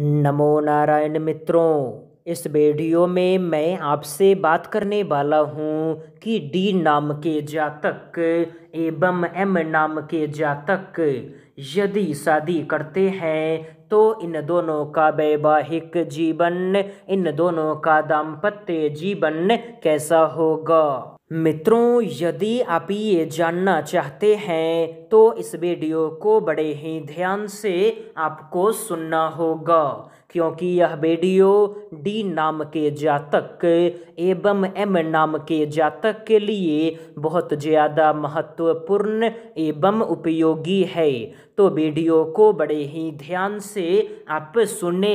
नमो नारायण मित्रों इस वीडियो में मैं आपसे बात करने वाला हूँ कि डी नाम के जातक एवं एम नाम के जातक यदि शादी करते हैं तो इन दोनों का वैवाहिक जीवन इन दोनों का दाम्पत्य जीवन कैसा होगा मित्रों यदि आप ये जानना चाहते हैं तो इस वीडियो को बड़े ही ध्यान से आपको सुनना होगा क्योंकि यह वीडियो डी नाम के जातक एवं एम नाम के जातक के लिए बहुत ज़्यादा महत्वपूर्ण एवं उपयोगी है तो वीडियो को बड़े ही ध्यान से आप सुने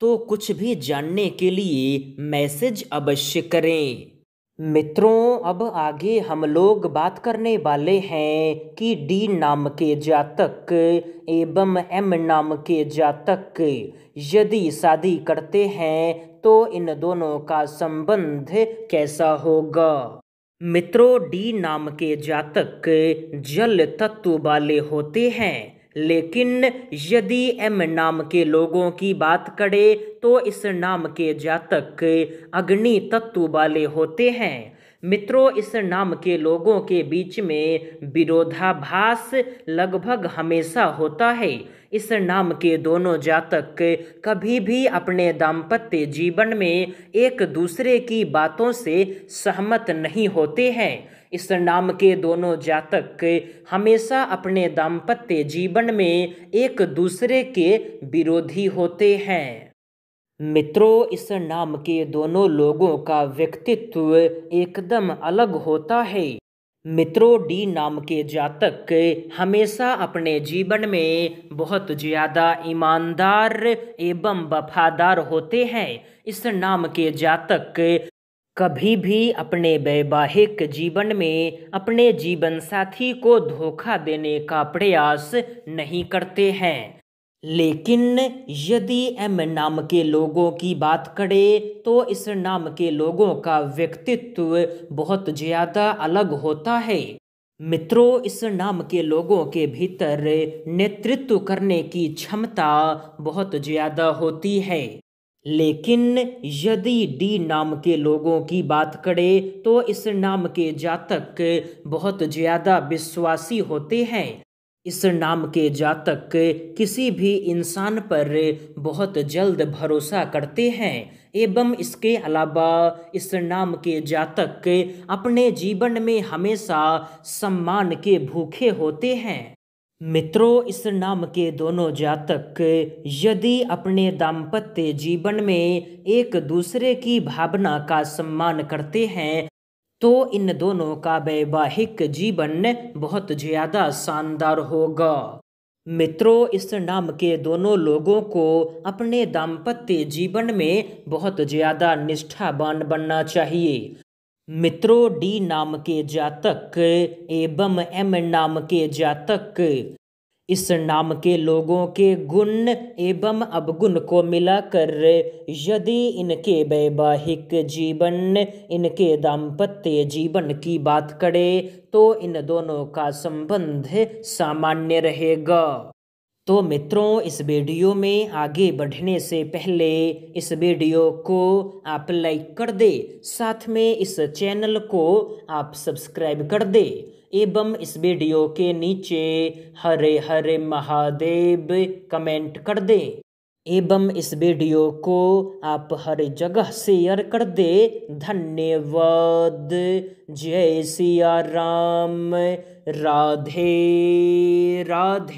तो कुछ भी जानने के लिए मैसेज अवश्य करें मित्रों अब आगे हम लोग बात करने वाले हैं कि डी नाम के जातक एवं एम नाम के जातक यदि शादी करते हैं तो इन दोनों का संबंध कैसा होगा मित्रों डी नाम के जातक जल तत्व वाले होते हैं लेकिन यदि एम नाम के लोगों की बात करें तो इस नाम के जातक अग्नि तत्व वाले होते हैं मित्रों इस नाम के लोगों के बीच में विरोधाभास लगभग हमेशा होता है इस नाम के दोनों जातक कभी भी अपने दाम्पत्य जीवन में एक दूसरे की बातों से सहमत नहीं होते हैं इस नाम के दोनों जातक हमेशा अपने दाम्पत्य जीवन में एक दूसरे के विरोधी होते हैं मित्रों इस नाम के दोनों लोगों का व्यक्तित्व एकदम अलग होता है मित्रों डी नाम के जातक हमेशा अपने जीवन में बहुत ज़्यादा ईमानदार एवं वफादार होते हैं इस नाम के जातक कभी भी अपने वैवाहिक जीवन में अपने जीवन साथी को धोखा देने का प्रयास नहीं करते हैं लेकिन यदि एम नाम के लोगों की बात करें तो इस नाम के लोगों का व्यक्तित्व बहुत ज़्यादा अलग होता है मित्रों इस नाम के लोगों के भीतर नेतृत्व करने की क्षमता बहुत ज़्यादा होती है लेकिन यदि डी नाम के लोगों की बात करें तो इस नाम के जातक बहुत ज़्यादा विश्वासी होते हैं इस नाम के जातक किसी भी इंसान पर बहुत जल्द भरोसा करते हैं एवं इसके अलावा इस नाम के जातक अपने जीवन में हमेशा सम्मान के भूखे होते हैं मित्रों इस नाम के दोनों जातक यदि अपने दाम्पत्य जीवन में एक दूसरे की भावना का सम्मान करते हैं तो इन दोनों का वैवाहिक जीवन बहुत ज़्यादा शानदार होगा मित्रों इस नाम के दोनों लोगों को अपने दाम्पत्य जीवन में बहुत ज़्यादा निष्ठावान बनना चाहिए मित्रों डी नाम के जातक एवं एम नाम के जातक इस नाम के लोगों के गुण एवं अवगुण को मिलाकर यदि इनके वैवाहिक जीवन इनके दाम्पत्य जीवन की बात करे तो इन दोनों का संबंध सामान्य रहेगा तो मित्रों इस वीडियो में आगे बढ़ने से पहले इस वीडियो को आप लाइक कर दे साथ में इस चैनल को आप सब्सक्राइब कर दे एवं इस वीडियो के नीचे हरे हरे महादेव कमेंट कर दे एवं इस वीडियो को आप हर जगह शेयर कर दे धन्यवाद जय सिया राम राधे राधे